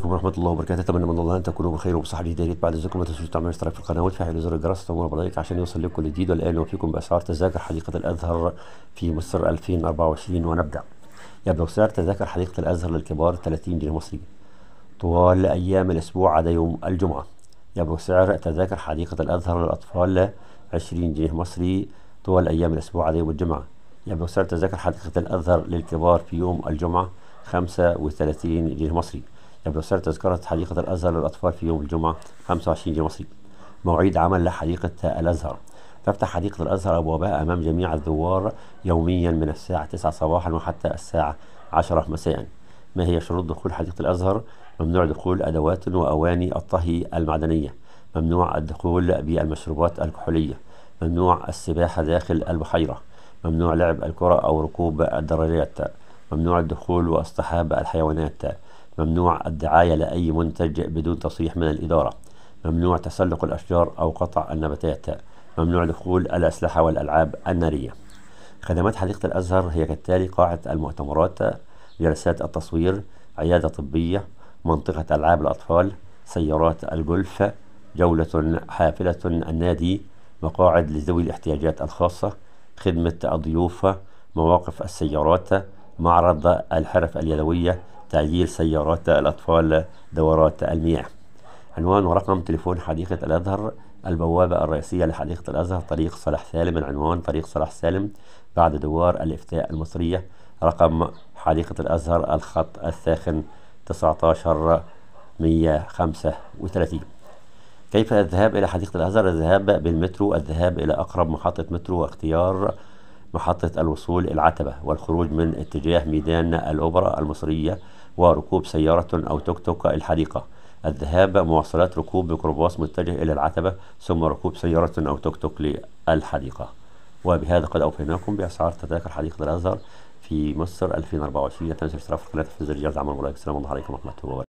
عليكم ورحمه الله وبركاته اتمنى من الله ان تكونوا بخير وبصحه هدايه بعد اذنكم ما تنسوش تعملوا اشتراك في القناه وتفعلوا زر الجرس تنور بلايك عشان يوصل لكم الجديد والان وفيكم باسعار تذاكر حديقه الازهر في مصر 2024 ونبدا يبلغ سعر تذاكر حديقه الازهر للكبار 30 جنيه مصري طوال ايام الاسبوع عدا يوم الجمعه يبلغ سعر تذاكر حديقه الازهر للاطفال 20 جنيه مصري طوال ايام الاسبوع عدا يوم الجمعه يبلغ سعر تذاكر حديقه الازهر للكبار في يوم الجمعه 35 جنيه مصري بروسير تذكرة حديقة الأزهر للأطفال في يوم الجمعة 25 جمعة مصري موعد عمل لحديقة الأزهر تفتح حديقة الأزهر أبوابها أمام جميع الزوار يوميا من الساعة 9 صباحا وحتى الساعة 10 مساء ما هي شروط دخول حديقة الأزهر؟ ممنوع دخول أدوات وأواني الطهي المعدنية ممنوع الدخول بالمشروبات الكحولية ممنوع السباحة داخل البحيرة ممنوع لعب الكرة أو ركوب الدراجات ممنوع الدخول واصطحاب الحيوانات ممنوع الدعاية لأي منتج بدون تصريح من الإدارة ممنوع تسلق الأشجار أو قطع النباتات ممنوع دخول الأسلحة والألعاب النارية خدمات حديقة الأزهر هي كالتالي قاعة المؤتمرات جلسات التصوير عيادة طبية منطقة ألعاب الأطفال سيارات الجولف جولة حافلة النادي مقاعد لذوي الاحتياجات الخاصة خدمة الضيوف مواقف السيارات معرض الحرف اليدوية تعديل سيارات الأطفال دورات المياه عنوان ورقم تليفون حديقة الأزهر البوابة الرئيسية لحديقة الأزهر طريق صلاح سالم العنوان طريق صلاح سالم بعد دوار الإفتاء المصرية رقم حديقة الأزهر الخط الساخن 19 135 كيف الذهاب إلى حديقة الأزهر؟ الذهاب بالمترو الذهاب إلى أقرب محطة مترو واختيار محطة الوصول العتبة والخروج من اتجاه ميدان الأوبرا المصرية وركوب سيارة أو توك توك الحديقة الذهاب مواصلات ركوب ميكروباص متجه إلى العتبة ثم ركوب سيارة أو توك توك للحديقة وبهذا قد أوفيناكم بأسعار تذاكر حديقة الأزهر في مصر 2024 تنسى اشتراك في القناة في الزر جرس عمل السلام عليكم ورحمة الله وبركاته